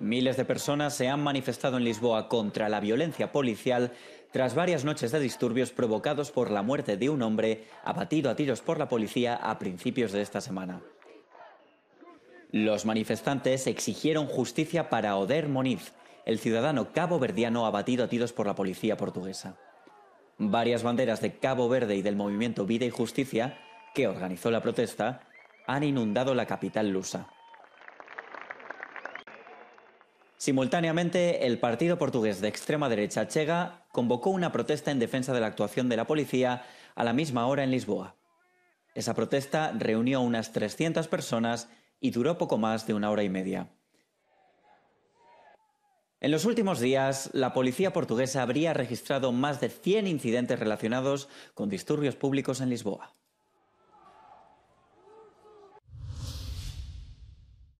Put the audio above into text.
Miles de personas se han manifestado en Lisboa contra la violencia policial tras varias noches de disturbios provocados por la muerte de un hombre abatido a tiros por la policía a principios de esta semana. Los manifestantes exigieron justicia para Oder Moniz, el ciudadano cabo caboverdiano abatido a tiros por la policía portuguesa. Varias banderas de Cabo Verde y del movimiento Vida y Justicia, que organizó la protesta, han inundado la capital lusa. Simultáneamente, el partido portugués de extrema derecha Chega convocó una protesta en defensa de la actuación de la policía a la misma hora en Lisboa. Esa protesta reunió a unas 300 personas y duró poco más de una hora y media. En los últimos días, la policía portuguesa habría registrado más de 100 incidentes relacionados con disturbios públicos en Lisboa.